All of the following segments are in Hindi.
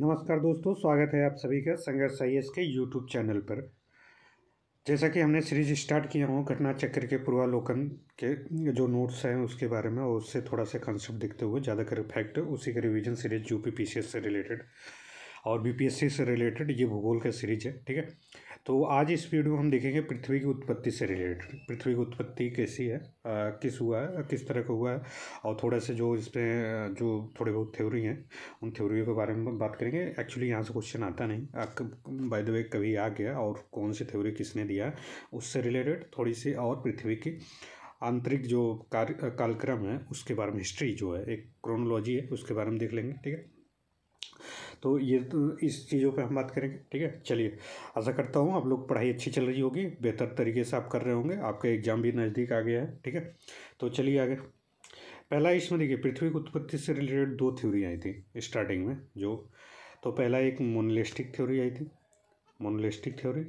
नमस्कार दोस्तों स्वागत है आप सभी का संघर्ष आई के यूट्यूब चैनल पर जैसा कि हमने सीरीज स्टार्ट किया हूँ घटना चक्र के पूर्वालोकन के जो नोट्स हैं उसके बारे में और उससे थोड़ा सा कंसेप्ट देखते हुए ज़्यादातर फैक्ट उसी के रिवीजन सीरीज यू पी से रिलेटेड और बी से रिलेटेड ये भूगोल का सीरीज है ठीक है तो आज इस वीडियो में हम देखेंगे पृथ्वी की उत्पत्ति से रिलेटेड पृथ्वी की उत्पत्ति कैसी है आ, किस हुआ है किस तरह का हुआ है और थोड़ा से जो इसमें जो थोड़े बहुत थ्योरी हैं उन थ्योरियों के बारे में बात करेंगे एक्चुअली यहाँ से क्वेश्चन आता नहीं बाय द वे कभी आ गया और कौन सी थ्योरी किसने दिया उससे रिलेटेड थोड़ी सी और पृथ्वी की आंतरिक जो कार्य कालक्रम है उसके बारे में हिस्ट्री जो है एक क्रोनोलॉजी है उसके बारे में देख लेंगे ठीक है तो ये तो इस चीज़ों पे हम बात करेंगे ठीक है चलिए आशा करता हूँ आप लोग पढ़ाई अच्छी चल रही होगी बेहतर तरीके से आप कर रहे होंगे आपका एग्ज़ाम भी नज़दीक आ गया है ठीक है तो चलिए आगे पहला इसमें देखिए पृथ्वी की उत्पत्ति से रिलेटेड दो थ्योरी आई थी स्टार्टिंग में जो तो पहला एक मोनलिस्टिक थ्योरी आई थी मोनलिस्टिक थ्योरी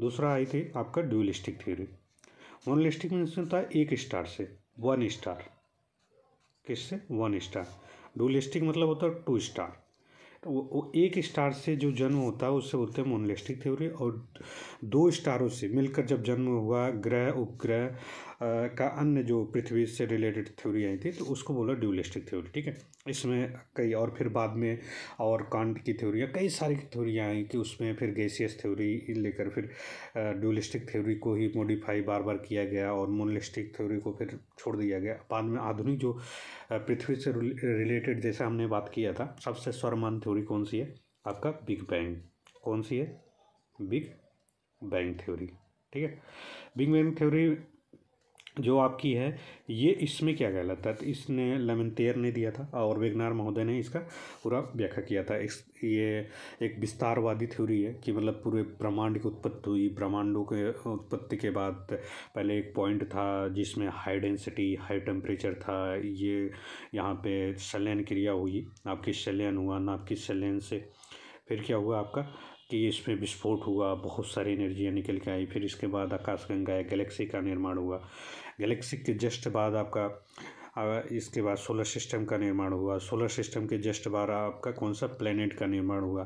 दूसरा आई थी आपका ड्यूलिस्टिक थ्योरी मोनलिस्टिक में इसमें था एक स्टार से वन स्टार किससे वन स्टार डुअलिस्टिक मतलब होता है टू स्टार तो वो, वो एक स्टार से जो जन्म होता है उससे बोलते हैं मोनलिस्टिक थ्योरी और दो स्टारों से मिलकर जब जन्म हुआ ग्रह उपग्रह का अन्य जो पृथ्वी से रिलेटेड थ्योरी आई थी तो उसको बोला ड्यूलिस्टिक थ्योरी ठीक है इसमें कई और फिर बाद में और कांट की थ्योरियाँ कई सारी थ्योरियाँ आई कि उसमें फिर गैसियस थ्योरी लेकर फिर ड्यूलिस्टिक थ्योरी को ही मॉडिफाई बार बार किया गया और मोनलिस्टिक थ्योरी को फिर छोड़ दिया गया बाद में आधुनिक जो पृथ्वी से रिलेटेड जैसे हमने बात किया था सबसे स्वरमान थ्योरी कौन सी है आपका बिग बैंग कौन सी है बिग बैंग थ्योरी ठीक है बिग बैंग थ्योरी जो आपकी है ये इसमें क्या कहलाता है तो इसने तेर ने दिया था और वेगनार महोदय ने इसका पूरा व्याख्या किया था इस ये एक विस्तारवादी थ्योरी है कि मतलब पूरे ब्रह्मांड की उत्पत्ति हुई ब्रह्मांडों के उत्पत्ति के बाद पहले एक पॉइंट था जिसमें हाई डेंसिटी हाई टेम्परेचर था ये यहाँ पे शल्यन क्रिया हुई आपकी शल्यन हुआ ना आपकी शल्यन से फिर क्या हुआ आपका कि इसमें विस्फोट हुआ बहुत सारी एनर्जियाँ निकल के आई फिर इसके बाद आकाशगंगा या गैलेक्सी का निर्माण हुआ गैलेक्सी के जस्ट बाद आपका इसके बाद सोलर सिस्टम का निर्माण हुआ सोलर सिस्टम के जस्ट बाद आपका कौन सा प्लेनेट का निर्माण हुआ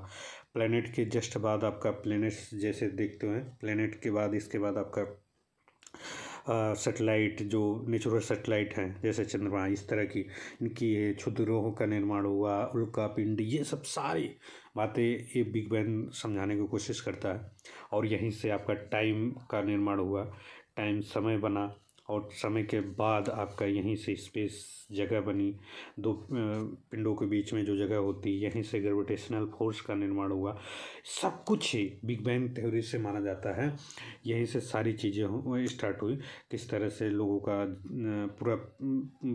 प्लेनेट के जस्ट बाद आपका प्लेनेट जैसे देखते हैं प्लेनेट के बाद इसके बाद आपका सेटेलाइट जो नेचुरल सेटेलाइट हैं जैसे चंद्रमा इस तरह की इनकी क्षुद्रोहों का निर्माण हुआ उल्का पिंड ये सब सारी बातें ये बिग बैन समझाने की कोशिश करता है और यहीं से आपका टाइम का निर्माण हुआ टाइम समय बना और समय के बाद आपका यहीं से स्पेस जगह बनी दो पिंडों के बीच में जो जगह होती यहीं से ग्रेविटेशनल फोर्स का निर्माण हुआ सब कुछ ही बिग बैंग थ्योरी से माना जाता है यहीं से सारी चीज़ें स्टार्ट हुई किस तरह से लोगों का पूरा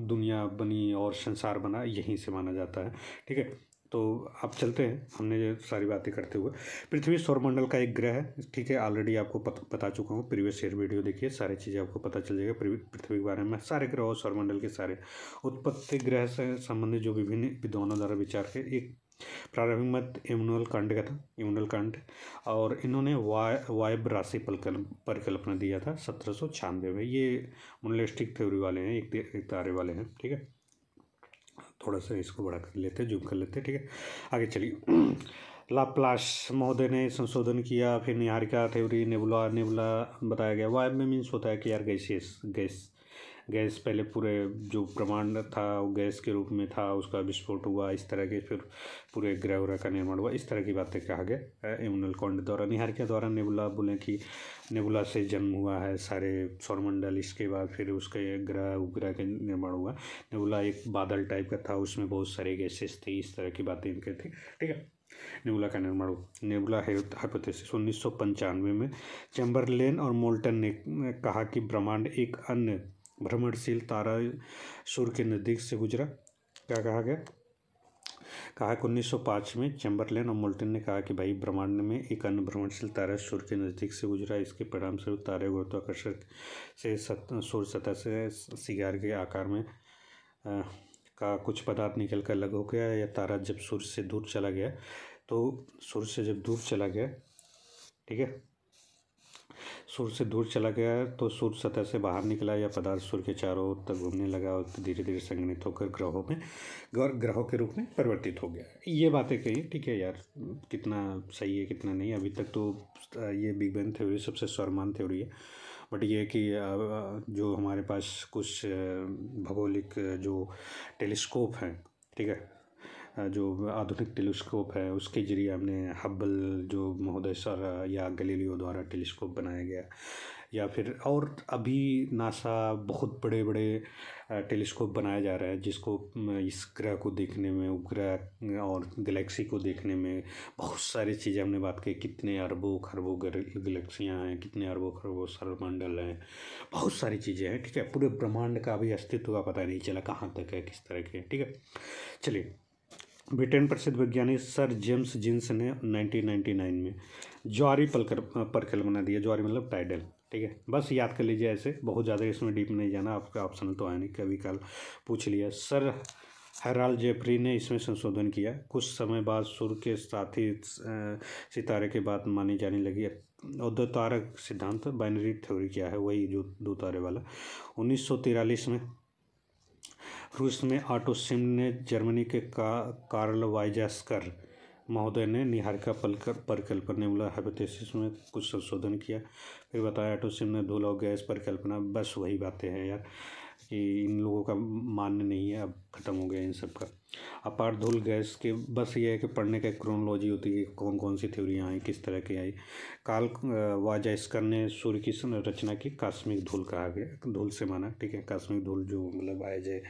दुनिया बनी और संसार बना यहीं से माना जाता है ठीक है तो आप चलते हैं हमने ये सारी बातें करते हुए पृथ्वी सौरमंडल का एक ग्रह है ठीक है ऑलरेडी आपको बता चुका हूँ प्रीवियस ईयर वीडियो देखिए सारी चीज़ें आपको पता चल जाएगा पृथ्वी के बारे में सारे ग्रह और सौरमंडल के सारे उत्पत्ति ग्रह से संबंधित जो विभिन्न विद्वानों द्वारा विचार के एक प्रारंभिक मत इम्यूनल कांड का था इम्यूनल कांड और इन्होंने वाय वायब राशि परिकल्पना दिया था सत्रह सौ छियानवे में ये मोनलिस्टिक थ्योरी वाले हैं एक तारे वाले हैं ठीक है थोड़ा सा इसको बड़ा कर लेते हैं जूम कर लेते हैं ठीक है आगे चलिए लाप्लास महोदय ने संशोधन किया फिर निहारिका थ्योरी नेबुला नेबुला बताया गया वायब में मीन्स होता है कि यार गैसियस गैस गैस पहले पूरे जो ब्रह्मांड था वो गैस के रूप में था उसका विस्फोट हुआ इस तरह के फिर पूरे ग्रह वगैरह का निर्माण हुआ इस तरह की बातें कहा गया इमुनल कॉन्ड द्वारा निहार के द्वारा नेबुला बोले कि नेबुला से जन्म हुआ है सारे सौरमंडल इसके बाद फिर उसके ग्रह उपग्रह के निर्माण हुआ नेबुला एक बादल टाइप का था उसमें बहुत सारे गैसेस थे इस तरह की बातें इनके थी ठीक है नेबुला का निर्माण हुआ नेबुला हाइपोथेसिस उन्नीस सौ पंचानवे में चैम्बरलेन और मोल्टन ने कहा कि ब्रह्मांड एक अन्य भ्रमणशील तारा सूर्य के नज़दीक से गुजरा क्या कहा गया कहा कि पाँच में चैम्बरलैन और मोल्टन ने कहा कि भाई ब्रह्मांड में एक अन्य भ्रमणशील तारा सूर्य के नज़दीक से गुजरा इसके परिणाम स्वरूप तारे गुरुत्वाकर्षण से सूर्य सतह से सिगार के आकार में आ, का कुछ पदार्थ निकल कर अलग हो गया या तारा जब सूर्य से दूर चला गया तो सूर्य से जब दूर चला गया ठीक है सूर्य से दूर चला गया तो सूर्य सतह से बाहर निकला या पदार्थ सूर्य के चारों ओर तक घूमने लगा और धीरे धीरे संगणित होकर ग्रहों में गौर ग्रहों के रूप में परिवर्तित हो गया ये बातें कही ठीक है यार कितना सही है कितना नहीं अभी तक तो ये बिग बैंग थ्योरी सबसे स्वरमान थ्योरी है बट ये कि जो हमारे पास कुछ भौगोलिक जो टेलीस्कोप हैं ठीक है जो आधुनिक टेलीस्कोप है उसके जरिए हमने हब्बल जो महोदय सर या गलीलियो द्वारा टेलीस्कोप बनाया गया या फिर और अभी नासा बहुत बड़े बड़े टेलीस्कोप बनाया जा रहा है जिसको इस ग्रह को देखने में उपग्रह और गैलेक्सी को देखने में बहुत सारी चीज़ें हमने बात की कितने अरबों खरबों गलेक्सियाँ हैं कितने अरबों खरबों सरमंडल हैं बहुत सारी चीज़ें हैं ठीक है पूरे ब्रह्मांड का अभी अस्तित्व का पता नहीं चला कहाँ तक है किस तरह के ठीक है चलिए ब्रिटेन प्रसिद्ध वैज्ञानिक सर जेम्स जिन्स ने 1999 में ज्वारी पलकर परखल बना दिया ज्वारी मतलब टाइडल ठीक है बस याद कर लीजिए ऐसे बहुत ज़्यादा इसमें डीप नहीं जाना आपका ऑप्शन तो आया नहीं कभी कल पूछ लिया सर हैराल जेफरी ने इसमें संशोधन किया कुछ समय बाद सूर्य के साथ ही सितारे के बाद मानी जाने लगी और दो तारक सिद्धांत बाइनरी थ्योरी क्या है वही जो दो तारे वाला उन्नीस में रूस में ऑटो सिम ने जर्मनी के का कार्ल वाइजास्कर महोदय ने निहारिका पलकर परिकल्पना वाला हाइपोथेसिस में कुछ संशोधन किया फिर बताया ऑटो सिम ने धूल और गैस परिकल्पना बस वही बातें हैं यार कि इन लोगों का मान्य नहीं है अब ख़त्म हो गया इन सब का अपार धूल गैस के बस ये है कि पढ़ने का क्रोनोलॉजी होती है कौन कौन सी थ्योरियाँ आई किस तरह की आई काल इसकर ने सूर्य की रचना की कास्मिक धूल कहा गया धूल से माना ठीक है कास्मिक धूल जो मतलब आए जाए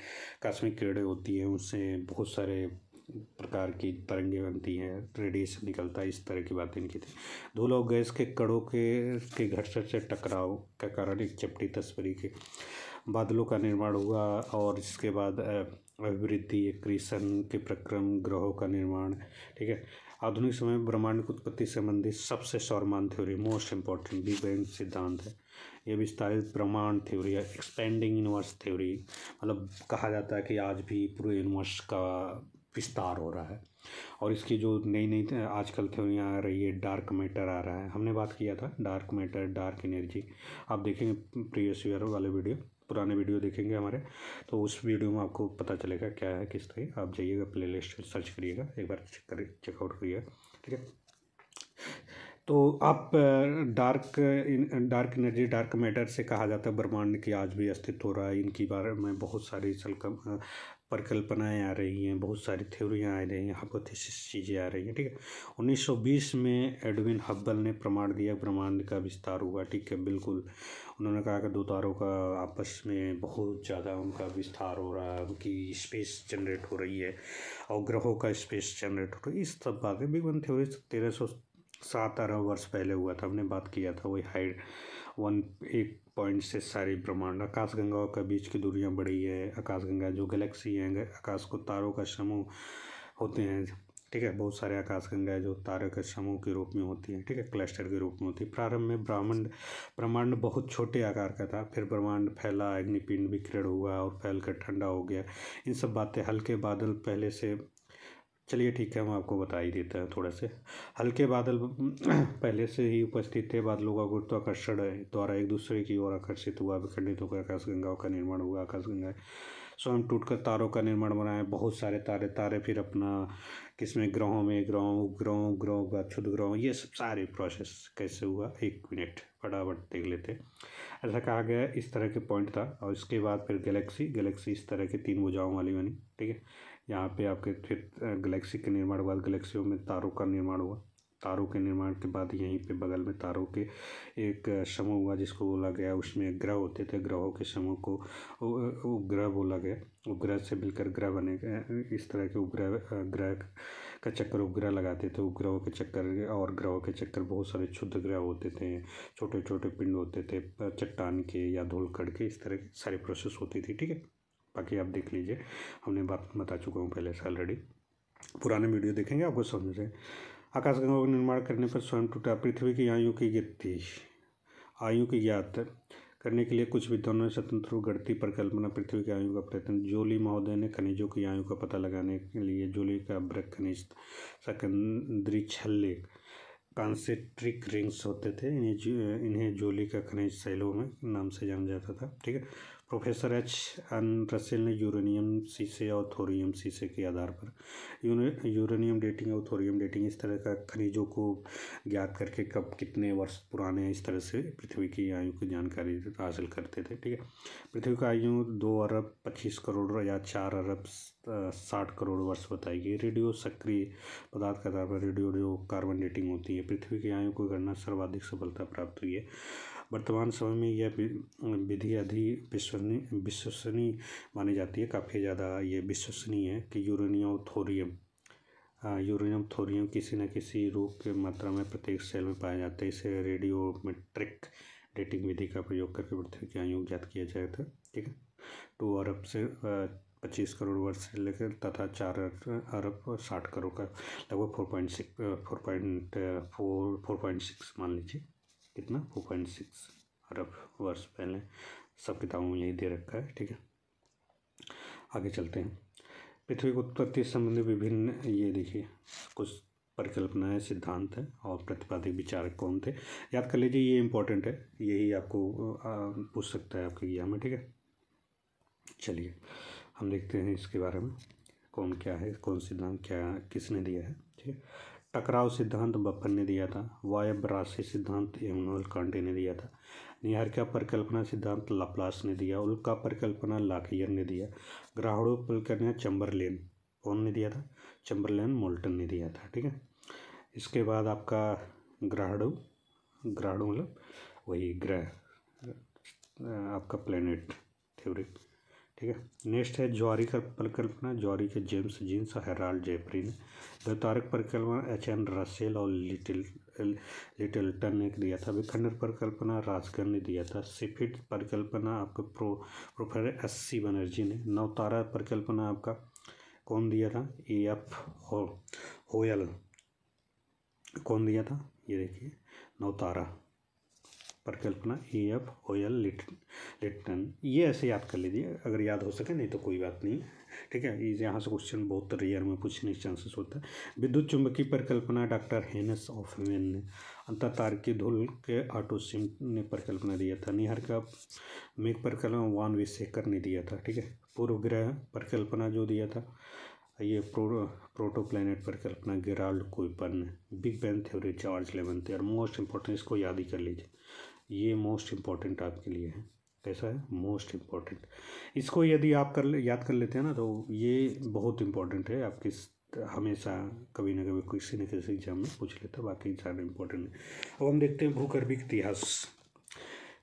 कास्मिक किरणें होती हैं उससे बहुत सारे प्रकार की तरंगे बनती हैं रेडिएशन निकलता है इस तरह की बातें इनकी थी धूल और गैस के कड़ों के के घर्षण से टकराव के कारण एक चपटी तस्वीर के बादलों का निर्माण हुआ और इसके बाद अभिवृद्धि क्रीसन के प्रक्रम ग्रहों का निर्माण ठीक है आधुनिक समय में ब्रह्मांड की उत्पत्ति संबंधित सबसे सौरमान theory most important big bang सिद्धांत है ये विस्तारित ब्रह्मांड थ्योरी है एक्सपेंडिंग यूनिवर्स थ्योरी मतलब कहा जाता है कि आज भी पूरे यूनिवर्स का विस्तार हो रहा है और इसकी जो नई नई आजकल थ्योरियाँ आ रही है डार्क मैटर आ रहा है हमने बात किया था डार्क मैटर डार्क एनर्जी आप देखेंगे प्रीवियस ईयर वाले वीडियो पुराने वीडियो देखेंगे हमारे तो उस वीडियो में आपको पता चलेगा क्या है किस तरह आप जाइएगा प्ले लिस्ट सर्च करिएगा एक बार चेक करिए चेकआउट करिएगा ठीक है तो आप dark dark energy dark matter से कहा जाता है ब्रह्मांड की आज भी अस्तित्व हो रहा है इनकी बारे में बहुत सारी सलकम परिकल्पनाएँ आ रही हैं बहुत सारी थ्योरियाँ आ रही हैं हाइपोथेसिस चीज़ें आ रही हैं ठीक है 1920 में एडविन हब्बल ने प्रमाण दिया ब्रह्मांड का विस्तार हुआ ठीक है बिल्कुल उन्होंने कहा कि दो तारों का आपस में बहुत ज़्यादा उनका विस्तार हो रहा है उनकी स्पेस जनरेट हो रही है और ग्रहों का स्पेस जनरेट हो रही है इस सब बातें बिग वन थ्योरी तेरह सौ सात अरब वर्ष पहले हुआ था हमने बात किया था वही हाइड वन एक पॉइंट से सारे ब्रह्मांड आकाशगंगाओं के बीच की दूरियां बड़ी है आकाशगंगा जो गैलेक्सी हैं आकाश को तारों का समूह होते हैं ठीक है बहुत सारे आकाशगंगाएं जो तारे के समूह के रूप में होती हैं ठीक है क्लस्टर के रूप में होती है प्रारंभ में ब्रह्मांड ब्रह्मांड बहुत छोटे आकार का था फिर ब्रह्मांड फैला अग्निपिंड विक्रड हुआ और फैल कर ठंडा हो गया इन सब बातें हल्के बादल पहले से चलिए ठीक है मैं आपको बता ही देता हैं थोड़ा से हल्के बादल पहले से ही उपस्थित थे बादलों का गुरुत्वाकर्षण तो द्वारा एक दूसरे की ओर आकर्षित हुआ विखंडित होकर आकाशगंगाओं का निर्माण हुआ आकाशगंगा स्वयं टूटकर तारों का निर्माण बनाए बहुत सारे तारे तारे फिर अपना किसमें ग्रहों में ग्रहों ग्रहों ग्रहों का ग्रह ग्रहों ये सब सारे प्रोसेस कैसे हुआ एक मिनट फटाफट देख लेते ऐसा कहा गया इस तरह के पॉइंट था और इसके बाद फिर गैलेक्सी गैलेक्सी इस तरह के तीन भुजाओं वाली बनी ठीक है यहाँ पे आपके फिर गैलेक्सी के निर्माण के बाद गैलेक्सियों में तारों का निर्माण हुआ तारों के निर्माण के बाद यहीं पे बगल में तारों के एक समूह हुआ जिसको बोला गया उसमें ग्रह होते थे ग्रहों के समूह को उपग्रह बोला गया उपग्रह से मिलकर ग्रह बने गए इस तरह के उपग्रह ग्रह का चक्कर उपग्रह लगाते थे उपग्रहों के चक्कर और ग्रहों के चक्कर बहुत सारे क्षुद्र ग्रह होते थे छोटे छोटे पिंड होते थे चट्टान के या धोलकड़ के इस तरह के सारी प्रोसेस होती थी ठीक है बाकी आप देख लीजिए हमने बात बता चुका हूँ पहले से ऑलरेडी पुराने वीडियो देखेंगे आपको समझ रहे आकाशगंगा का निर्माण करने पर स्वयं टूटा पृथ्वी की आयु की गिरती आयु की ज्ञात करने के लिए कुछ विद्वानों ने स्वतंत्र गढ़ती पर कल्पना पृथ्वी की आयु का प्रयत्न जोली महोदय ने खनिजों की आयु का पता लगाने के लिए जोली का ब्रक खनिज सकंद्री छल्ले कॉन्सेट्रिक रिंग्स होते थे इन्हें जो, इन्हें जोली का खनिज सैलों में नाम से जाना जाता था ठीक है प्रोफेसर एच एन रसेल ने यूरेनियम शीशे और थोरियम शीशे के आधार पर यूरेनियम डेटिंग और थोरियम डेटिंग इस तरह का खनिजों को ज्ञात करके कब कितने वर्ष पुराने इस तरह से पृथ्वी की आयु की जानकारी हासिल करते थे ठीक है पृथ्वी का आयु दो अरब पच्चीस करोड़ या चार अरब साठ करोड़ वर्ष बताई गई रेडियो सक्रिय पदार्थ के आधार पर रेडियो जो कार्बन डेटिंग होती है पृथ्वी की आयु को गणना सर्वाधिक सफलता प्राप्त हुई है वर्तमान समय में यह विधि अधि विश्वसनीय विश्वसनीय मानी जाती है काफ़ी ज़्यादा ये विश्वसनीय है कि यूरेनियम और थोरियम यूरेनियम थोरियम किसी न किसी रूप के मात्रा में प्रत्येक सेल में पाया जाता है इसे रेडियोमेट्रिक डेटिंग विधि का प्रयोग करके पृथ्वी की आयु ज्ञात किया जाए था ठीक है टू अरब से पच्चीस करोड़ वर्ष से लेकर तथा चार अरब साठ करोड़ का लगभग four point six four point four four point six मान लीजिए कितना फोर पॉइंट सिक्स अरब वर्ष पहले सब किताबों में यही दे रखा है ठीक है आगे चलते हैं पृथ्वी की उत्पत्ति संबंधी विभिन्न ये देखिए कुछ परिकल्पनाएँ सिद्धांत हैं और प्रतिपादित विचारक कौन थे याद कर लीजिए ये इम्पोर्टेंट है यही आपको पूछ सकता है आपके ज्ञान में ठीक है चलिए हम देखते हैं इसके बारे में कौन क्या है कौन सिद्धांत क्या किसने दिया है ठीक है टकराव सिद्धांत बफर ने दिया था वायब राशि सिद्धांत एमनुअल कांटे ने दिया था निहारिका परिकल्पना सिद्धांत लाप्लास ने दिया उल्का परिकल्पना लाकियर ने दिया ग्राहड़ो परिकल्पना चंबरलेन कौन ने दिया था चंबरलेन मोल्टन ने दिया था ठीक है इसके बाद आपका ग्राहड़ो ग्राहड़ो मतलब वही ग्रह आपका प्लेनेट थ्योरी ठीक है नेक्स्ट है ज्वारी का परिकल्पना ज्वारी के जेम्स जीन्स और हेराल्ड जेपरी ने द तारक परिकल्पना एच एन रसेल और लिटिल टन ने दिया था विखंडन परिकल्पना राजगढ़ ने दिया था सिफिट परिकल्पना आपका pro professor S C Banerjee ने नवतारा परिकल्पना आपका कौन दिया था ए एफ हो होयल कौन दिया था ये देखिए नवतारा परिकल्पना A F O L Lyttleton ये ऐसे याद कर लीजिए अगर याद हो सके नहीं तो कोई बात नहीं ठीक है ये यहाँ से क्वेश्चन बहुत रेयर में पूछने के चांसेस होता है विद्युत चुंबकीय परिकल्पना डॉक्टर हेनस ऑफ वेन ने अंतर के धुल के ऑटो सिम ने परिकल्पना दिया था निहर का मेघ परिकल्पना वान विशेखर ने दिया था ठीक है पूर्व ग्रह परिकल्पना जो दिया था ये प्रो प्रोटो प्लानट परिकल्पना गिराल्ड कोइपर ने बिग बैन थ्योरी चार्ज लेवन थे और मोस्ट इंपॉर्टेंट इसको याद ही कर लीजिए ये मोस्ट इम्पॉर्टेंट आपके लिए है कैसा है मोस्ट इम्पॉर्टेंट इसको यदि आप कर याद कर लेते हैं ना तो ये बहुत इम्पॉर्टेंट है आपके हमेशा कभी ना कभी किसी न किसी एग्जाम में पूछ लेता बाकी ज्यादा इम्पोर्टेंट है अब हम देखते हैं भूगर्भिक इतिहास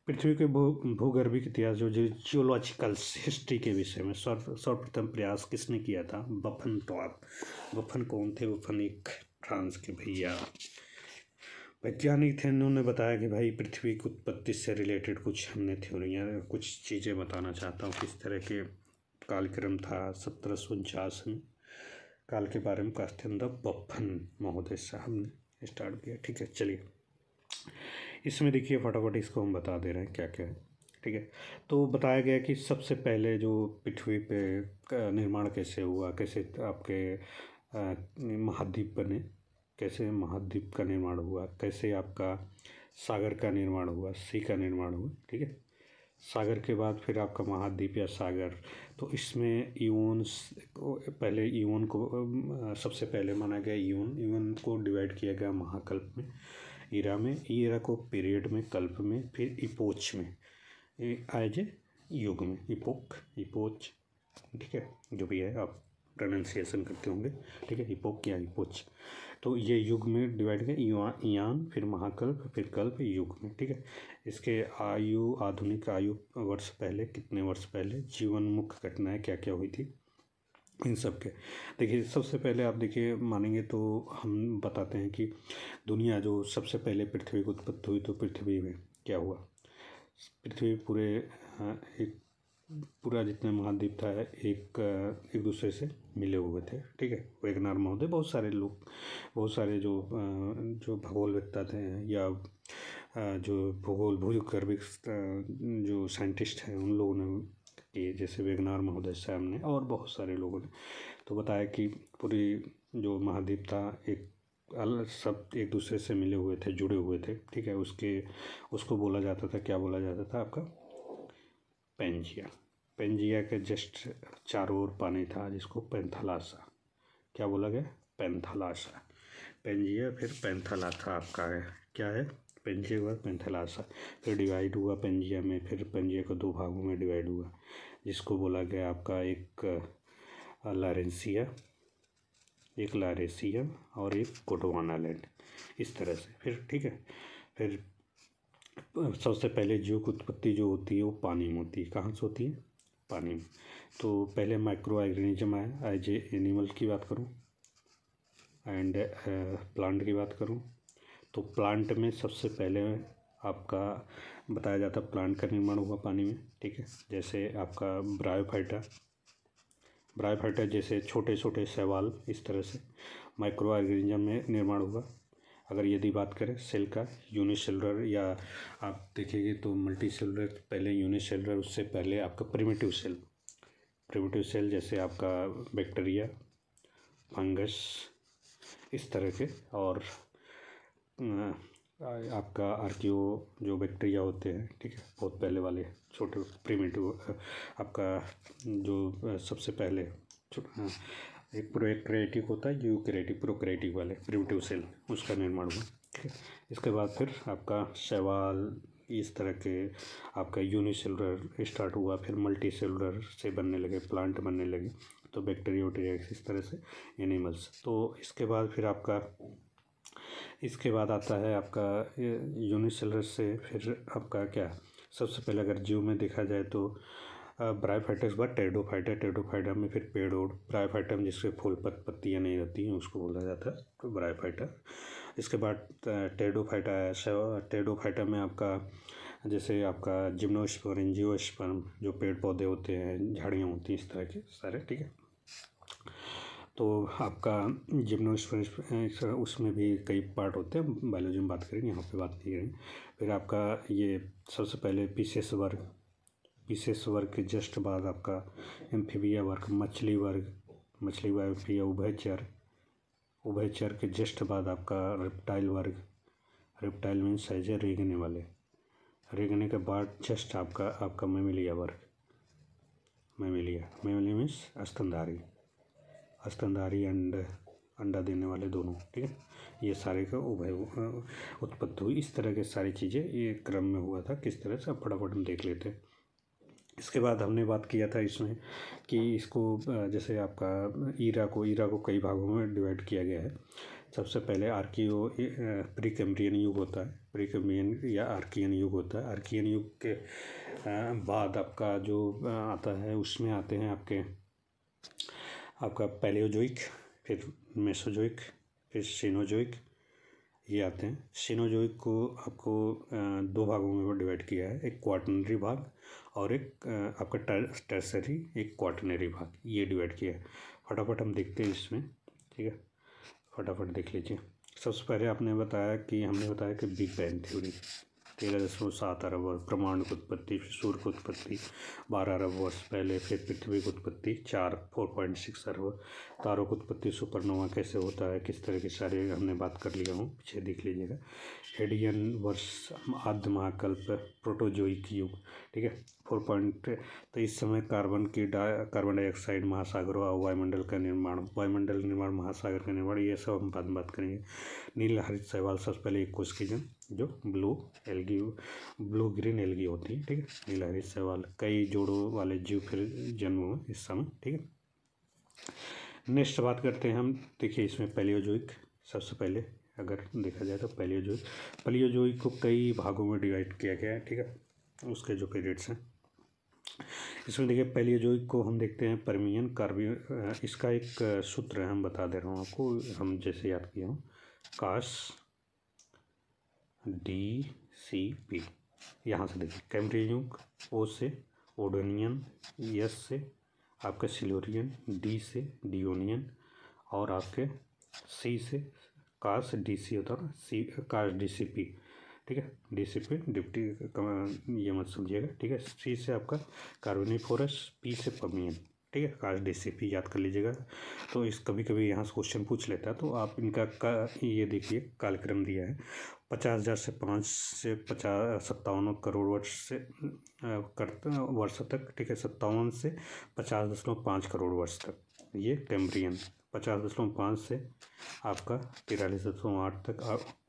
पृथ्वी के भू भूगर्भिक इतिहास जो जियोलॉजिकल हिस्ट्री के विषय में सर्व सर्वप्रथम प्रयास किसने किया था बफन टॉप तो बफन कौन थे बफन एक फ्रांस के भैया वैज्ञानिक थे उन्होंने बताया कि भाई पृथ्वी की उत्पत्ति से रिलेटेड कुछ हमने थ्योरियाँ कुछ चीज़ें बताना चाहता हूँ किस तरह के कालक्रम था सत्रह सौ उनचास में काल के बारे में हैं बप्पन महोदय साहब ने स्टार्ट किया ठीक है चलिए इसमें देखिए फटाफट इसको हम बता दे रहे हैं क्या क्या है ठीक है तो बताया गया कि सबसे पहले जो पृथ्वी पे निर्माण कैसे हुआ कैसे आपके महाद्वीप बने कैसे महाद्वीप का निर्माण हुआ कैसे आपका सागर का निर्माण हुआ सी का निर्माण हुआ ठीक है सागर के बाद फिर आपका महाद्वीप या सागर तो इसमें यून्स पहले इवन को सबसे पहले माना गया इवन इवन को डिवाइड किया गया महाकल्प में ईरा में ईरा को पीरियड में कल्प में फिर इपोच में एज ए युग में इपोक इपोच ठीक है जो भी है आप प्रोनाउंसिएशन करते होंगे ठीक है इपोक या इपोच तो ये युग में डिवाइड है यान फिर महाकल्प फिर कल्प युग में ठीक है इसके आयु आधुनिक आयु वर्ष पहले कितने वर्ष पहले जीवन मुख्य घटनाएँ क्या क्या हुई थी इन सब के देखिए सबसे पहले आप देखिए मानेंगे तो हम बताते हैं कि दुनिया जो सबसे पहले पृथ्वी को उत्पत्ति हुई तो पृथ्वी में क्या हुआ पृथ्वी पूरे हाँ, एक पूरा जितने महाद्वीप था एक एक दूसरे से मिले हुए थे ठीक है वेगनार महोदय बहुत सारे लोग बहुत सारे जो जो भूगोल व्यक्ता थे या जो भूगोल भूगर्भिक जो साइंटिस्ट हैं उन लोगों ने किए जैसे वेगनार महोदय साहब ने और बहुत सारे लोगों ने तो बताया कि पूरी जो महाद्वीप था एक अलग सब एक दूसरे से मिले हुए थे जुड़े हुए थे ठीक है उसके उसको बोला जाता था क्या बोला जाता था आपका पेंजिया पेंजिया के जस्ट चारों ओर पानी था जिसको पेंथलासा क्या बोला गया पेंथलासा पेंजिया फिर पैंथला था आपका है क्या है पेंजिया के बाद पेंथलासा फिर डिवाइड हुआ पेंजिया में फिर पेंजिया को दो भागों में डिवाइड हुआ जिसको बोला गया आपका एक लारेंसिया एक लारेसिया और एक कोटवाना लैंड इस तरह से फिर ठीक है फिर सबसे पहले जो उत्पत्ति जो होती है वो पानी में होती है कहाँ से होती है पानी में तो पहले माइक्रो ऑर्गेनिज्म है एज जे एनिमल की बात करूँ एंड प्लांट की बात करूँ तो प्लांट में सबसे पहले आपका बताया जाता है प्लांट का निर्माण हुआ पानी में ठीक है जैसे आपका ब्रायोफाइटा ब्रायोफाइटा जैसे छोटे छोटे सवाल इस तरह से माइक्रो ऑर्गेनिज्म में निर्माण हुआ अगर यदि बात करें सेल का यूनिसेलुलर या आप देखेंगे तो मल्टी सेलुलर पहले यूनिसेलुलर उससे पहले आपका प्रिमेटिव सेल प्रिमेटिव सेल जैसे आपका बैक्टीरिया फंगस इस तरह के और आपका आर्कियो जो बैक्टीरिया होते हैं ठीक है बहुत पहले वाले छोटे प्रिमेटिव आपका जो सबसे पहले एक प्रोक्रेटिक होता है यूक्रेटिक प्रोक्रेटिक वाले प्रिमिटिव सेल उसका निर्माण हुआ ठीक है इसके बाद फिर आपका शैवाल इस तरह के आपका यूनिसेलुलर स्टार्ट हुआ फिर मल्टी सेलुलर से बनने लगे प्लांट बनने लगे तो बैक्टीरिया वोटेरिया इस तरह से एनिमल्स तो इसके बाद फिर आपका इसके बाद आता है आपका यूनिसेलर से फिर आपका क्या सबसे पहले अगर जीव में देखा जाए तो ब्रायफाइटस बाद टेडोफाइटा टेडोफाइटा में फिर पेड़ ओड ब्रायफाइटम जिसके फूल पत पत्तियाँ नहीं रहती हैं उसको बोला जाता है तो ब्रायफाइटा इसके बाद टेडोफाइटा है टेडोफाइटा में आपका जैसे आपका जिम्नोस्पर्म एंजियोस्पर्म जो पेड़ पौधे होते हैं झाड़ियाँ होती हैं इस तरह के सारे ठीक है तो आपका जिम्नोस्पर्म उसमें भी कई पार्ट होते हैं बायोलॉजी में बात करेंगे यहाँ पे बात नहीं करेंगे फिर आपका ये सबसे पहले पीसीएस वर्ग विशेष वर्ग के जस्ट बाद आपका एम्फीबिया वर्ग मछली वर्ग मछली वर्ग चर उभयचर उभयचर के जस्ट बाद आपका रेप्टाइल वर्ग रेप्टाइल मीन्स एज ए रेगने वाले रेगने के बाद जस्ट आपका आपका मेमिलिया वर्ग मेमिलिया मेमिलिया मीन्स अस्तनधारी अस्तनधारी एंड अंडा देने वाले दोनों ठीक है ये सारे का उभय उत्पत्ति हुई इस तरह के सारी चीज़ें ये क्रम में हुआ था किस तरह से फटाफट हम देख लेते हैं इसके बाद हमने बात किया था इसमें कि इसको जैसे आपका ईरा को ईरा को कई भागों में डिवाइड किया गया है सबसे पहले आर्कियो प्री कैम्ब्रियन युग होता है प्री कैम्ब्रियन या आर्कियन युग होता है आर्कियन युग के बाद आपका जो आता है उसमें आते हैं आपके आपका पैलियोजोइक फिर मेसोजोइक फिर सिनोजोइक ये आते हैं सिनोजोइक को आपको दो भागों में डिवाइड किया है एक क्वाटनरी भाग और एक आपका टर्सरी एक क्वाटनरी भाग ये डिवाइड किया है फटाफट हम देखते हैं इसमें ठीक है फटाफट देख लीजिए सबसे पहले आपने बताया कि हमने बताया कि बिग बैंग थ्योरी तेरह दशमलव सात अरब वर्ष ब्रह्मांड की उत्पत्ति फिर सूर्य की उत्पत्ति बारह अरब वर्ष पहले फिर पृथ्वी की उत्पत्ति चार फोर पॉइंट सिक्स अरब तारों की उत्पत्ति सुपरनोवा कैसे होता है किस तरह के सारे हमने बात कर लिया हूँ पीछे देख लीजिएगा एडियन वर्ष आद्य महाकल्प प्रोटोजोइक युग ठीक है फोर पॉइंट तो इस समय कार्बन की डा कार्बन डाइऑक्साइड महासागर और वायुमंडल का निर्माण वायुमंडल निर्माण महासागर का निर्माण ये सब हम बाद में बात करेंगे नील हरित सहवाल सबसे पहले एक कोशिश जन जो blue algae blue green algae होती है ठीक है नीला से वाले कई जोड़ों वाले जीव फिर जन्म हुए इस समय ठीक है नेक्स्ट बात करते हैं हम देखिए इसमें पैलियोजोइक सबसे पहले अगर देखा जाए तो पैलियोजोइ पैलियोजोइक को कई भागों में डिवाइड किया गया है ठीक है उसके जो पीरियड्स हैं इसमें देखिए पैलियोजोइक को हम देखते हैं परमियन कार्बियन इसका एक सूत्र हम बता दे रहा हूँ आपको हम जैसे याद किया हूँ काश डी सी पी यहाँ से देखिए कैम्ब्रिज युग ओ से ओडोनियन यस से आपके सिलोरियन डी से डिओनियन और आपके सी से कास डी सी होता है सी कास डी सी पी ठीक है डी सी पी डिप्टी ये मत समझिएगा ठीक है सी से आपका कार्बोनी पी से पमियन ठीक है कास्ट डी याद कर लीजिएगा तो इस कभी कभी यहाँ से क्वेश्चन पूछ लेता है तो आप इनका का ये देखिए कार्यक्रम दिया है पचास हज़ार से पाँच से पचास सत्तावन करोड़ वर्ष से कर वर्ष तक ठीक है सत्तावन से पचास दशमलव पाँच करोड़ वर्ष तक ये कैम्ब्रियन पचास दशमलव पाँच से आपका तिरालीस दशमलव आठ तक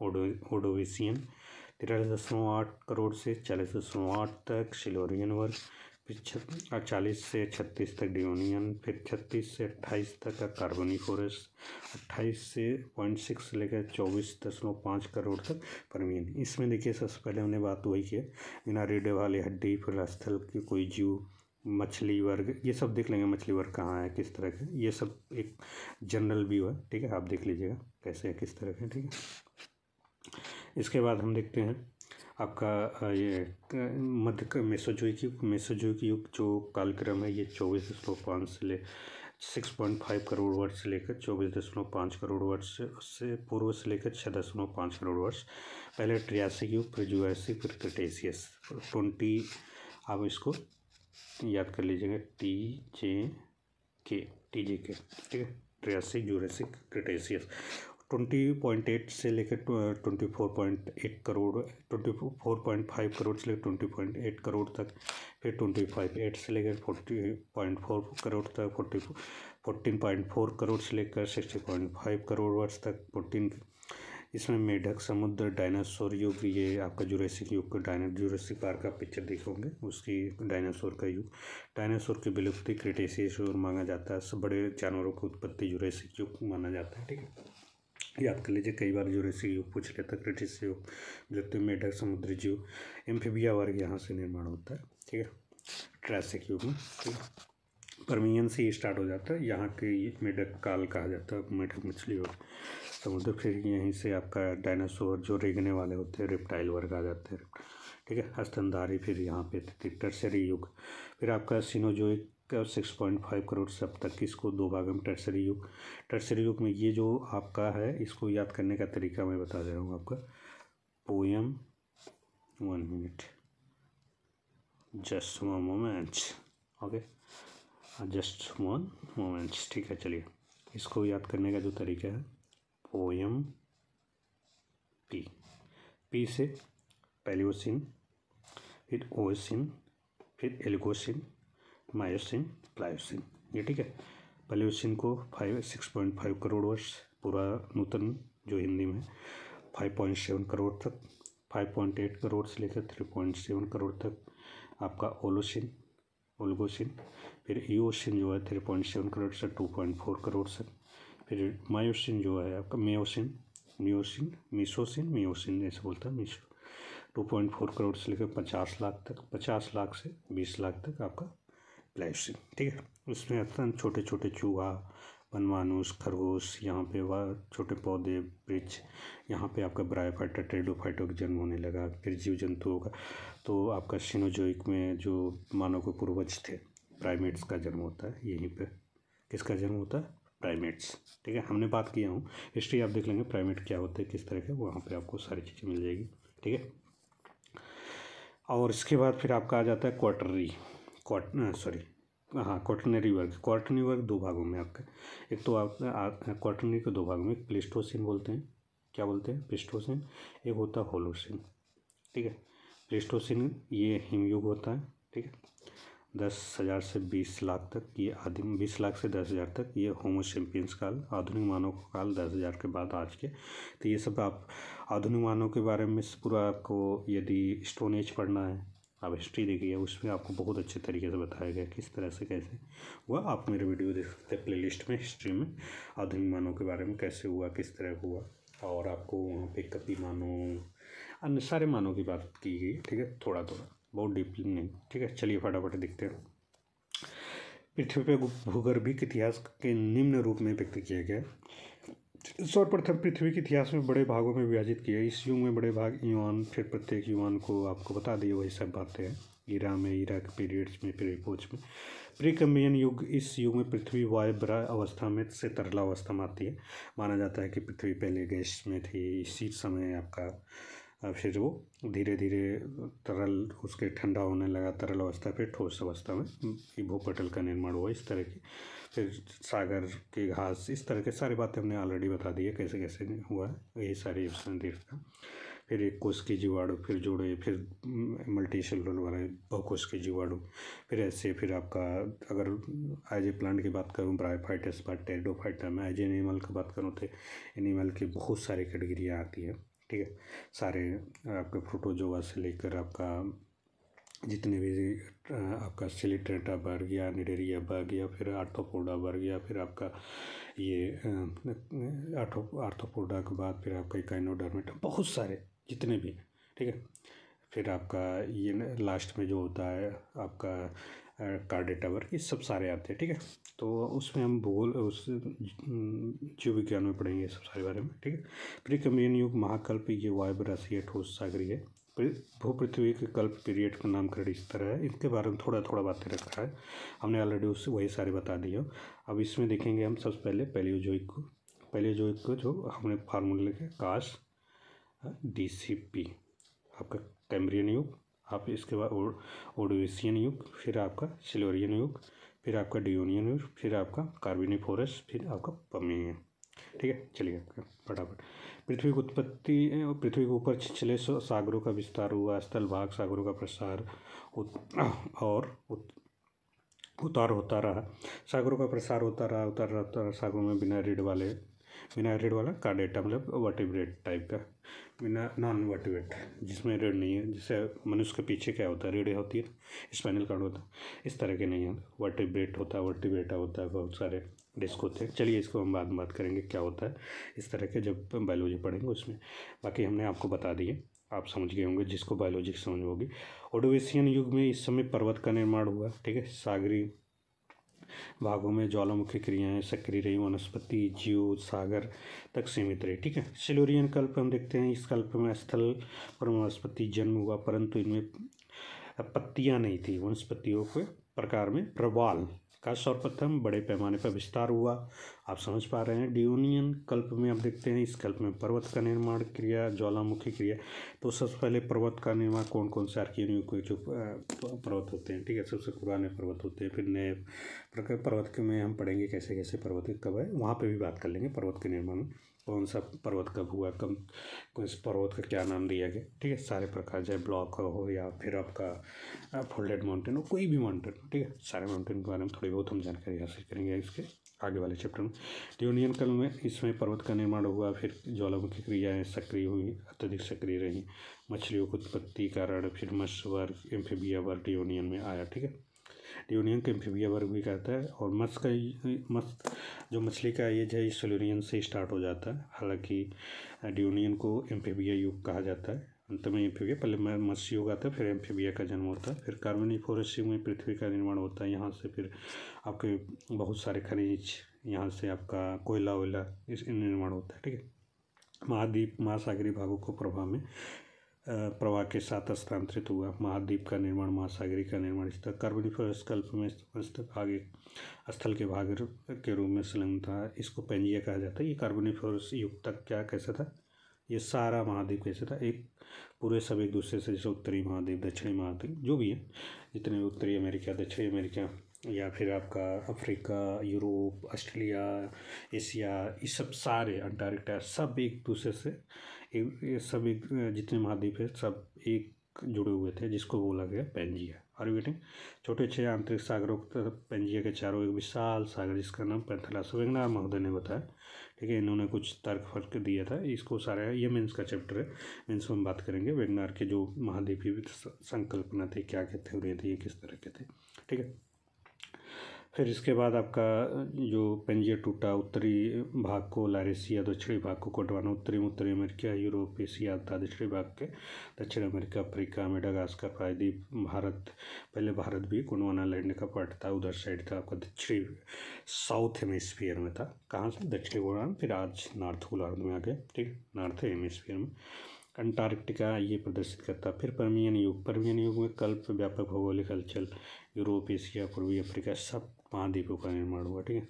ओडोविशियन ओडोविसियन तिरालीस दशमलव आठ करोड़ से चालीस दशमलव आठ तक सिलोरियन वर्ग फिर चालीस से छत्तीस तक डिओनियन फिर छत्तीस से अट्ठाईस तक का कार्बोनीफोरस अट्ठाईस से पॉइंट सिक्स से लेकर चौबीस दशमलव पाँच करोड़ तक परमीन इसमें देखिए सबसे पहले हमने बात वही की बिना रेडे वाली हड्डी फिलस्थल की कोई जीव मछली वर्ग ये सब देख लेंगे मछली वर्ग कहाँ है किस तरह का ये सब एक जनरल व्यू है ठीक है आप देख लीजिएगा कैसे है किस तरह का ठीक है इसके बाद हम देखते हैं आपका ये मध्य मेसोजोई की मेसोजोई की युग जो कालक्रम है ये चौबीस दशमलव पाँच से ले सिक्स पॉइंट फाइव करोड़ वर्ष से लेकर चौबीस दशमलव पाँच करोड़ वर्ष से पूर्व से लेकर छः दशमलव पाँच करोड़ वर्ष पहले ट्रियासिक युग फिर जुआसिक फिर क्रिटेसियस ट्वेंटी आप इसको याद कर लीजिएगा टी जे के टी जे के ठीक है ट्रियासिक जूरेसिक क्रिटेसियस 20.8 से लेकर 24.8 करोड़ 24.5 करोड़ से लेकर 20.8 करोड़ तक फिर 25.8 से लेकर 40.4 करोड़ तक 40 14.4 करोड़ से लेकर 60.5 करोड़ वर्ष तक 14 इसमें मेढक समुद्र डायनासोर युग ये आपका जुरेसिक युग का डायना जुरेसिक पार्क का पिक्चर देखे होंगे उसकी डायनासोर का युग डायनासोर की विलुप्ति क्रिटेशियस और माना जाता है सब बड़े जानवरों की उत्पत्ति जुरेसिक युग माना जाता है ठीक है याद कर लीजिए कई बार जो युग पूछ लेता जब मृत्यु मेढक समुद्री जीव एम्फिबिया वर्ग यहाँ से निर्माण होता है ठीक है ट्रैसिक युग में ठीक है परमियन से ये स्टार्ट हो जाता है यहाँ के मेढक काल कहा जाता है मेढक मछली और समुद्र फिर यहीं से आपका डायनासोर जो रेगने वाले होते हैं रिप्टाइल वर्ग आ जाते हैं ठीक है हस्तनधारी फिर यहाँ पे टर्सरी युग फिर आपका Cenozoic six point five crore से अब तक इसको दो भाग में टर्सरी युग टर्सरी युग में ये जो आपका है इसको याद करने का तरीका मैं बता दे रहा हूँ आपका poem one minute just one moments okay just one moments ठीक है चलिए इसको याद करने का जो तरीका है पोएम पी पी से पैलियोसिन फिर ओसिन फिर एल्गोसिन मायोसिन प्लायोसिन ये ठीक है प्लायोसिन को five six point five crore वर्ष पूरा नूतन जो हिंदी में फाइव पॉइंट सेवन करोड़ तक फाइव पॉइंट एट करोड़ से लेकर थ्री पॉइंट सेवन करोड़ तक आपका ओलोसिन ओलगोसिन फिर ईओसिन जो है थ्री पॉइंट सेवन करोड़ से टू पॉइंट फोर करोड़ तक फिर मायोसिन जो है आपका मेोसिन मियोसिन मिसोसिन मियोसिन जैसे बोलता है मिसो टू पॉइंट फोर करोड़ से लेकर पचास लाख तक पचास लाख से बीस लाख तक आपका प्लाइस्टीन ठीक है उसमें अपन छोटे छोटे चूहा बनमानूस खरगोश यहाँ पे वह छोटे पौधे ब्रिज यहाँ पे आपका ब्रायोफाइटा फाइटो का जन्म होने लगा फिर जीव जंतुओं का तो आपका सिनोजोइक में जो मानव के पूर्वज थे प्राइमेट्स का जन्म होता है यहीं पे किसका जन्म होता है प्राइमेट्स ठीक है हमने बात किया हूँ हिस्ट्री आप देख लेंगे प्राइमेट क्या होते हैं किस तरह के वहाँ पर आपको सारी चीज़ें मिल जाएगी ठीक है और इसके बाद फिर आपका आ जाता है क्वार्टररी क्वाट सॉरी हाँ क्वार्टनरी वर्क क्वार्टनरी वर्क दो भागों में आपका एक तो आप क्वार्टनरी के दो भागों में प्लेस्टोसिन बोलते हैं क्या बोलते हैं प्लेस्टोसिन एक होता है होलोसिन ठीक है प्लेस्टोसिन ये हिमयुग होता है ठीक है दस हज़ार से बीस लाख तक ये आदिम बीस लाख से दस हज़ार तक ये होमोशेम्पियंस काल आधुनिक मानव का काल दस हज़ार के बाद आज के तो ये सब आप आधुनिक मानव के बारे में पूरा आपको यदि स्टोन एज पढ़ना है आप हिस्ट्री देखिए उसमें आपको बहुत अच्छे तरीके से बताया गया किस तरह से कैसे हुआ आप मेरे वीडियो देख सकते हैं प्ले लिस्ट में हिस्ट्री में आधुनिक मानव के बारे में कैसे हुआ किस तरह हुआ और आपको वहाँ पे कपी मानो अन्य सारे मानों की बात की गई ठीक है थोड़ा थोड़ा बहुत डीपली नहीं ठीक है चलिए फटाफट देखते हैं पृथ्वी पर भूगर्भिक इतिहास के निम्न रूप में व्यक्त किया गया सर्वप्रथम पृथ्वी के इतिहास में बड़े भागों में विभाजित किया इस युग में बड़े भाग युवान फिर प्रत्येक युवान को आपको बता दिए वही सब बातें हैं ईरा में इराक पीरियड्स में फिर पोच में प्रिकम्बियन युग इस युग में पृथ्वी वायब्रा अवस्था में से तरला अवस्था में आती है माना जाता है कि पृथ्वी पहले गैस में थी इसी समय आपका फिर वो धीरे धीरे तरल उसके ठंडा होने लगा तरल अवस्था फिर ठोस अवस्था में भूपटल का निर्माण हुआ इस तरह की फिर सागर की घास इस तरह के सारी बातें हमने ऑलरेडी बता दी है कैसे कैसे हुआ है यही सारी संदीप का फिर एक कोश के जीवाणु फिर जोड़े फिर मल्टी सेलर वाले बहुकोश के जीवाणु फिर ऐसे फिर आपका अगर आज ए प्लांट की बात करूँ ब्रायोफाइटस पर टेडोफाइटा में आज एनिमल की बात करूँ तो एनिमल की बहुत सारी कैटेगरियाँ आती है ठीक है सारे आपके फ्रूटोजोवा से लेकर आपका जितने भी आपका सिलिट्रेटा वर्ग या निडेरिया वर्ग या फिर आर्थोपोडा वर्ग या फिर आपका ये आर्थो आर्थोपोडा के बाद फिर आपका इकाइनोडर्मेटा बहुत सारे जितने भी हैं ठीक है फिर आपका ये लास्ट में जो होता है आपका कार्डेटा वर्ग ये सब सारे आते हैं ठीक है तो उसमें हम भूगोल उस जीव विज्ञान में पढ़ेंगे सब सारे बारे में ठीक है फिर कम्बियन युग महाकल्प ये वायु ठोस सागरी है भू पृथ्वी के कल्प पीरियड का नामकरण इस तरह है इसके बारे में थोड़ा थोड़ा बातें रखा है हमने ऑलरेडी उससे वही सारे बता दिए अब इसमें देखेंगे हम सबसे पहले पेलियोजोइक को पेलियोजोइक को जो हमने फार्मूले के काश डी सी पी आपका कैमरियन युग आप इसके बाद ओडोसियन युग फिर आपका सिलोरियन युग फिर आपका डियोनियन युग फिर आपका कार्बिनी फिर आपका पमियन ठीक है चलिए फटाफट पृथ्वी की उत्पत्ति पृथ्वी के ऊपर छिछले सागरों का विस्तार हुआ स्थल भाग सागरों का प्रसार उत, और उत, उतार होता रहा सागरों का प्रसार होता रहा उतार रहा सागरों में बिना रीड वाले बिना रेड वाला डेटा मतलब वर्टिब्रेट टाइप का बिना नॉन वर्टिब्रेट जिसमें रीड नहीं है जिससे मनुष्य के पीछे क्या होता है रीड होती है स्पाइनल कार्ड होता है इस तरह के नहीं है वर्टिब्रेट होता है वर्टिब्रेटा होता है बहुत सारे डिस्क होते हैं चलिए इसको हम बाद में बात करेंगे क्या होता है इस तरह के जब बायोलॉजी पढ़ेंगे उसमें बाकी हमने आपको बता दिए आप समझ गए होंगे जिसको बायोलॉजी समझ होगी ओडोवेशियन युग में इस समय पर्वत का निर्माण हुआ ठीक है सागरी भागों में ज्वालामुखी क्रियाएं सक्रिय रही वनस्पति जीव सागर तक सीमित रही ठीक है सिलोरियन कल्प हम देखते हैं इस कल्प में स्थल पर वनस्पति जन्म हुआ परंतु इनमें पत्तियां नहीं थी वनस्पतियों के प्रकार में प्रवाल का सर्वप्रथम बड़े पैमाने पर विस्तार हुआ आप समझ पा रहे हैं डियोनियन कल्प में आप देखते हैं इस कल्प में पर्वत का निर्माण क्रिया ज्वालामुखी क्रिया तो सबसे पहले पर्वत का निर्माण कौन कौन से आर्कियोनियो के जो पर्वत होते हैं ठीक है सबसे पुराने पर्वत होते हैं फिर नए प्रकार पर्वत के में हम पढ़ेंगे कैसे कैसे पर्वत कब है वहाँ पर भी बात कर लेंगे पर्वत के निर्माण में कौन सा पर्वत कब हुआ कब से पर्वत का क्या नाम दिया गया ठीक है सारे प्रकार चाहे ब्लॉक का हो या फिर आपका फोल्डेड माउंटेन हो कोई भी माउंटेन ठीक है सारे माउंटेन के बारे में थोड़ी बहुत हम जानकारी हासिल करेंगे इसके आगे वाले चैप्टर में ड्यूनियन कल में इसमें पर्वत का निर्माण हुआ फिर ज्वालामुखी क्रियाएँ सक्रिय हुई अत्यधिक सक्रिय रही मछलियों की उत्पत्ति कारण फिर मत्स्य वर्ग एम्फेबिया वर्ग ड्यूनियन में आया ठीक है ड्यूनियन कैम्फिबिया वर्ग भी कहता है और मत्स्य का मत्स्य जो मछली का एज है ये सोलोनियन से स्टार्ट हो जाता है हालांकि ड्यूनियन को एम्फीबिया युग कहा जाता है अंत में एम्फीबिया पहले मत्स्य युग आता है फिर एम्फीबिया का जन्म होता है फिर कार्बनी फॉरेस्ट युग में पृथ्वी का निर्माण होता है यहाँ से फिर आपके बहुत सारे खनिज यहाँ से आपका कोयला वोयला इस निर्माण होता है ठीक है महाद्वीप महासागरी भागों को प्रभाव में प्रवाह के साथ स्थानांतरित हुआ महाद्वीप का निर्माण महासागरी का निर्माण इस तक कार्बनिफरस कल्प में आगे स्थल के भाग के रूप में संलग्न था इसको पेंजिया कहा जाता है ये कार्बोनिफोरस युग तक क्या कैसा था ये सारा महाद्वीप कैसे था एक पूरे सब एक दूसरे से जैसे उत्तरी महाद्वीप दक्षिणी महाद्वीप जो भी है जितने उत्तरी अमेरिका दक्षिणी अमेरिका या फिर आपका अफ्रीका यूरोप ऑस्ट्रेलिया एशिया ये सब सारे अंटार्कटिका सब एक दूसरे से ये सब एक जितने महाद्वीप है सब एक जुड़े हुए थे जिसको बोला गया पेंजिया और ऑर्बिटिंग छोटे छह आंतरिक सागरों के तथा पेंजिया के चारों एक विशाल सागर जिसका नाम पैंथला वेंगनार महोदय ने बताया ठीक है इन्होंने कुछ तर्क फर्क दिया था इसको सारा ये मीन्स का चैप्टर है मीन्स में हम बात करेंगे वेगनार के जो महाद्वीपीय संकल्पना थे क्या कहते हुए थे ये किस तरह के थे ठीक है फिर इसके बाद आपका जो पेंजिया टूटा उत्तरी भाग को लारेसिया दक्षिणी भाग को कोटवाना उत्तरी उत्तरी अमेरिका यूरोप एशिया था दक्षिणी भाग के दक्षिण अमेरिका अफ्रीका मेडागास्कर प्रायद्वीप भारत पहले भारत भी कोंडवाना लैंड का पार्ट था उधर साइड था आपका दक्षिणी साउथ हेमिस्फीयर में था कहाँ से दक्षिणी गोलार्ध फिर आज नॉर्थ गोलार्ध में आ गए ठीक नॉर्थ हेमिस्फीयर में अंटार्कटिका ये प्रदर्शित करता फिर परमियन युग परमियन युग में कल्प व्यापक भौगोलिक हलचल यूरोप एशिया पूर्वी अफ्रीका सब महाद्वीपों का निर्माण हुआ ठीक है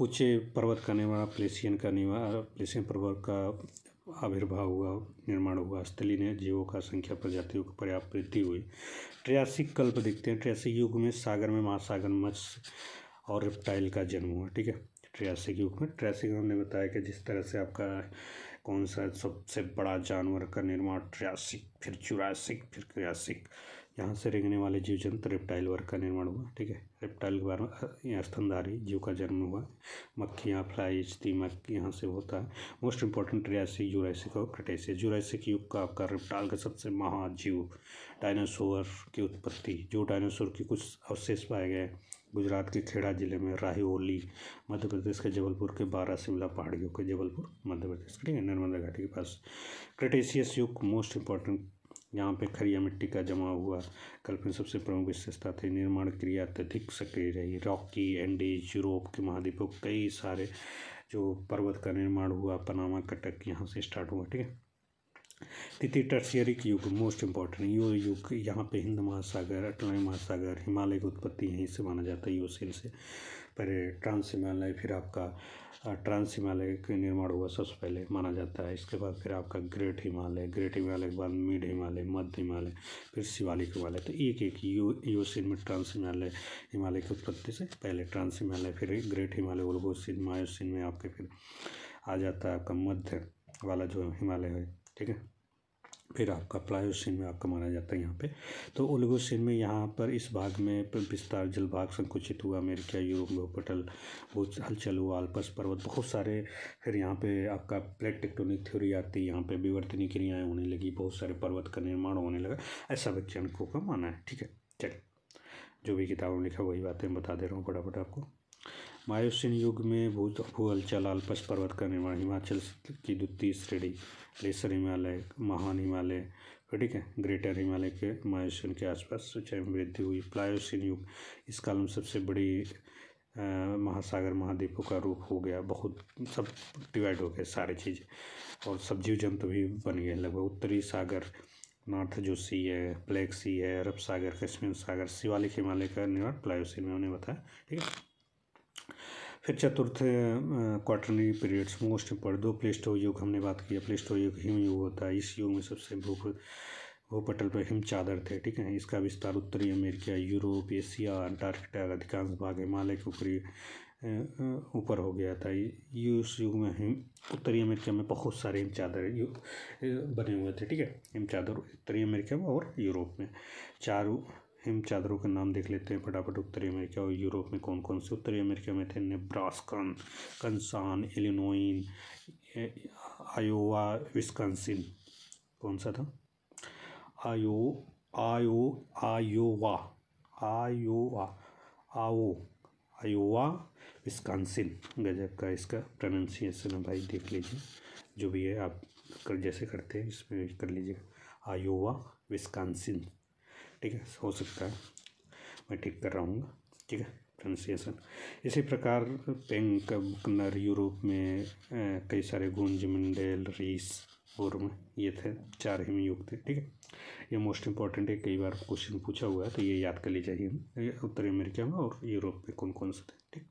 उच्च पर्वत का निर्माण प्लेसियन का निर्माण प्लेसियन पर्वत का आविर्भाव हुआ निर्माण हुआ ने जीवों का संख्या प्रजातियों की पर्याप्त वृद्धि हुई ट्रियासिक कल्प देखते हैं ट्रियासिक युग में सागर में महासागर मत्स्य और रिप्टाइल का जन्म हुआ ठीक है ट्रियासिक युग में ट्रियासिक हमने बताया कि जिस तरह से आपका कौन सा सबसे बड़ा जानवर का निर्माण ट्रियासिक फिर चुरासिक फिर क्रियासिक यहाँ से रेंगने वाले जीव जंतु रेप्टाइल वर्ग का निर्माण हुआ ठीक है रेप्टाइल के बारे में स्तनधारी जीव का जन्म हुआ मक्खियाँ फ्लाइज दीमक यहाँ से होता है मोस्ट इंपॉर्टेंट रियासी जूरासिक और क्रेटेसियस जूरासिक युग का आपका रेप्टाइल का सबसे महाजीव डायनासोर की उत्पत्ति जो डायनासोर के कुछ अवशेष पाए गए गुजरात के खेड़ा जिले में राहिवली मध्य प्रदेश के जबलपुर के बारह शिमला पहाड़ियों के जबलपुर मध्य प्रदेश ठीक है नर्मदा घाटी के पास क्रिटेसियस युग मोस्ट इंपॉर्टेंट यहाँ पे खरिया मिट्टी का जमा हुआ कल्पन सबसे प्रमुख विशेषता थी निर्माण क्रिया अत्यधिक सक्रिय रही रॉकी एंडीज यूरोप के महाद्वीपों कई सारे जो पर्वत का निर्माण हुआ पनामा कटक यहाँ से स्टार्ट हुआ ठीक है तिथि टर्सियरिक युग मोस्ट इंपॉर्टेंट यो युग यहाँ पे हिंद महासागर अटलांटिक महासागर हिमालय की उत्पत्ति यहीं से माना जाता है योसेन से पहले ट्रांस हिमालय फिर आपका ट्रांस हिमालय के निर्माण हुआ सबसे पहले माना जाता है इसके बाद फिर आपका ग्रेट हिमालय ग्रेट हिमालय के बाद मिड हिमालय मध्य हिमालय फिर शिवालिक हिमालय तो एक एक यू सीन में ट्रांस हिमालय हिमालय की उत्पत्ति से पहले ट्रांस हिमालय फिर ग्रेट हिमालय उर्गोसिन मायोसिन में आपके फिर आ जाता है आपका मध्य वाला जो हिमालय है ठीक है फिर आपका प्लायोसिन में आपका माना जाता है यहाँ पे तो ओलिगोसिन में यहाँ पर इस भाग में विस्तार जलभाग संकुचित हुआ अमेरिका यूरोप भूपटल बहुत हलचल हुआ आलपस पर्वत बहुत सारे फिर यहाँ पे आपका प्लेट टेक्टोनिक थ्योरी आती है यहाँ पे विवर्तनी क्रियाएँ होने लगी बहुत सारे पर्वत का निर्माण होने लगा ऐसा वैज्ञानिकों का माना है ठीक है चलिए जो भी किताबों में लिखा वही बातें बता दे रहा हूँ फटाफट आपको मायोसिन युग में भूत भू हलचल आलपस पर्वत का निर्माण हिमाचल की द्वितीय श्रेणी लेसर हिमालय महान हिमालय ठीक है ग्रेटर हिमालय के मायोसिन के आसपास सिंचाई में वृद्धि हुई प्लायोसिन युग इस काल में सबसे बड़ी आ, महासागर महाद्वीपों का रूप हो गया बहुत सब डिवाइड हो गए सारी चीज़ें और सब जीव जंतु भी बन गए लगभग उत्तरी सागर नॉर्थ जो सी है ब्लैक सी है अरब सागर कश्मीर सागर शिवालिक हिमालय का निर्माण प्लायोसिन में उन्हें बताया ठीक है फिर चतुर्थ क्वार्टरली पीरियड्स मोस्ट इम्पोर्ट दो प्लेस्टो युग हमने बात किया प्लेस्टो युग हिम युग होता है इस युग में सबसे भूख भूपटल पर हिम चादर थे ठीक है इसका विस्तार उत्तरी अमेरिका यूरोप एशिया अंटार्कटिका का अधिकांश भाग हिमालय के ऊपरी ऊपर हो गया था इस युग में हिम उत्तरी अमेरिका में बहुत सारे हिम चादर बने हुए थे ठीक है हिम चादर उत्तरी अमेरिका में और यूरोप में चारों हम चादरों के नाम देख लेते हैं फटाफट उत्तरी अमेरिका और यूरोप में कौन कौन से उत्तरी अमेरिका में थे नेब्रास्कन कंसान एलिनोइन आयोवा विस्कॉन्सिन कौन सा था आयो आयो आयोवा आयोवा आओ आयोवा विस्कॉन्सिन गजब का इसका प्रोनाउंसिएशन भाई देख लीजिए जो भी है आप कर जैसे करते हैं इसमें कर लीजिएगा आयोवा विस्कॉन्सिन ठीक है हो सकता है मैं ठीक कर रहा हूँ ठीक है प्रोनाउंसिएशन इसी प्रकार पेंक बुकनर यूरोप में कई सारे गुंज मंडेल रीस और ये थे चार युग थे ठीक है ये मोस्ट इंपॉर्टेंट है कई बार क्वेश्चन पूछा हुआ है तो ये याद कर ली चाहिए उत्तरी अमेरिका में और यूरोप में कौन कौन से थे ठीक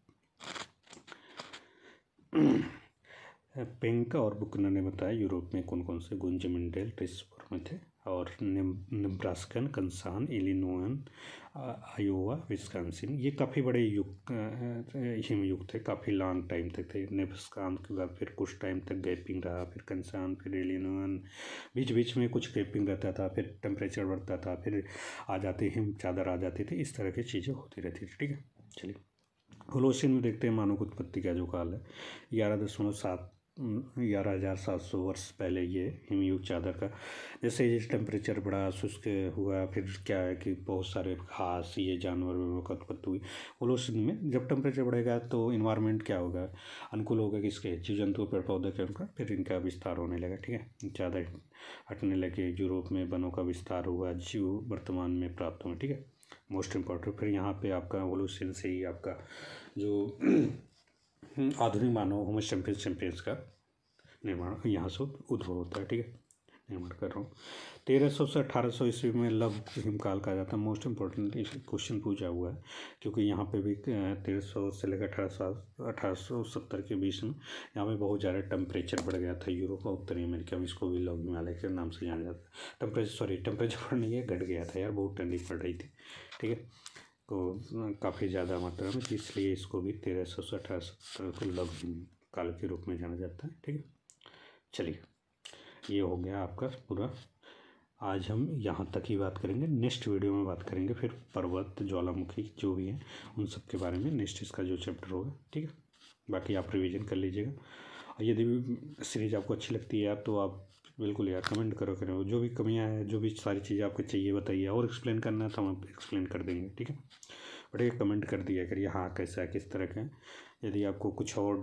पेंक और बुकनर ने बताया यूरोप में कौन कौन से गुंज मंडेल रीस में थे और निब्रास्कन कंसान इलिनोन आयोवा विस्कानसिन ये काफ़ी बड़े युग हिमयुग थे काफ़ी लॉन्ग टाइम तक थे नेब्रास्कान के बाद फिर कुछ टाइम तक गैपिंग रहा फिर कंसान फिर इलिनोन बीच बीच में कुछ गैपिंग रहता था फिर टेम्परेचर बढ़ता था फिर आ जाते हिम चादर आ जाती थी इस तरह की चीज़ें होती रहती थी ठीक है चलिए होलोसिन में देखते हैं मानव उत्पत्ति का जो काल है ग्यारह दशमलव सात ग्यारह हज़ार सात सौ वर्ष पहले ये हिमयुग चादर का जैसे जिस टेम्परेचर बढ़ा शुष्क हुआ फिर क्या है कि बहुत सारे घास ये जानवर उत्पत्ति हुई पोलूशन में जब टेम्परेचर बढ़ेगा तो इन्वायरमेंट क्या होगा अनुकूल होगा कि इसके जीव जंतु पेड़ पौधे के उनका फिर इनका विस्तार होने लगा ठीक है चादर हटने लगे यूरोप में वनों का विस्तार हुआ जीव वर्तमान में प्राप्त हुए ठीक है मोस्ट इम्पॉर्टेंट फिर यहाँ पर आपका वोलूशन से ही आपका जो हम्म। आधुनिक मानव होमो चैम्पियंस चैम्पियंस का निर्माण यहाँ से उद्भव होता है ठीक है निर्माण कर रहा हूँ तेरह सौ से अठारह सौ ईस्वी में लव हिमकाल कहा जाता है मोस्ट इम्पोर्टेंट क्वेश्चन पूछा हुआ है क्योंकि यहाँ पे भी तेरह सौ से लेकर अठारह साल अठारह सौ सत्तर के बीच में यहाँ पे बहुत ज़्यादा टेम्परेचर बढ़ गया था यूरोप और उत्तरी अमेरिका में इसको भी लव हिमालय के नाम से जाना जाता है टेम्परेचर सॉरी टेम्परेचर बढ़ने है घट गया था यार बहुत ठंडी पड़ रही थी ठीक है को काफ़ी ज़्यादा मात्रा में इसलिए इसको भी तेरह सौ से अठारह सौ को लव काल के रूप में जाना जाता है ठीक है चलिए ये हो गया आपका पूरा आज हम यहाँ तक ही बात करेंगे नेक्स्ट वीडियो में बात करेंगे फिर पर्वत ज्वालामुखी जो भी हैं उन सब के बारे में नेक्स्ट इसका जो चैप्टर होगा ठीक है बाकी आप रिवीजन कर लीजिएगा और यदि सीरीज आपको अच्छी लगती है तो आप बिल्कुल यार कमेंट करो करो जो भी कमियाँ हैं जो भी सारी चीज़ें आपको चाहिए बताइए और एक्सप्लेन करना है तो हम एक्सप्लेन कर देंगे ठीक है बट ये कमेंट कर दिया करिए हाँ कैसा किस तरह का यदि आपको कुछ और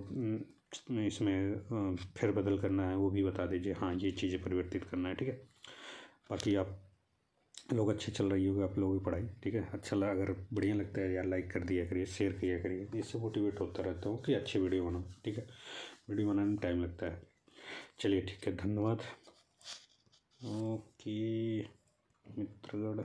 इसमें फिर बदल करना है वो भी बता दीजिए हाँ ये चीज़ें परिवर्तित करना है ठीक है बाकी आप लोग अच्छे चल रही होगी आप लोगों की पढ़ाई ठीक है अच्छा लगा अगर बढ़िया लगता है यार लाइक कर दिया करिए शेयर किया करिए इससे मोटिवेट होता रहता हूँ कि अच्छे वीडियो बनाओ ठीक है वीडियो बनाने में टाइम लगता है चलिए ठीक है धन्यवाद ഓക്കേ മിത്രഗഡ്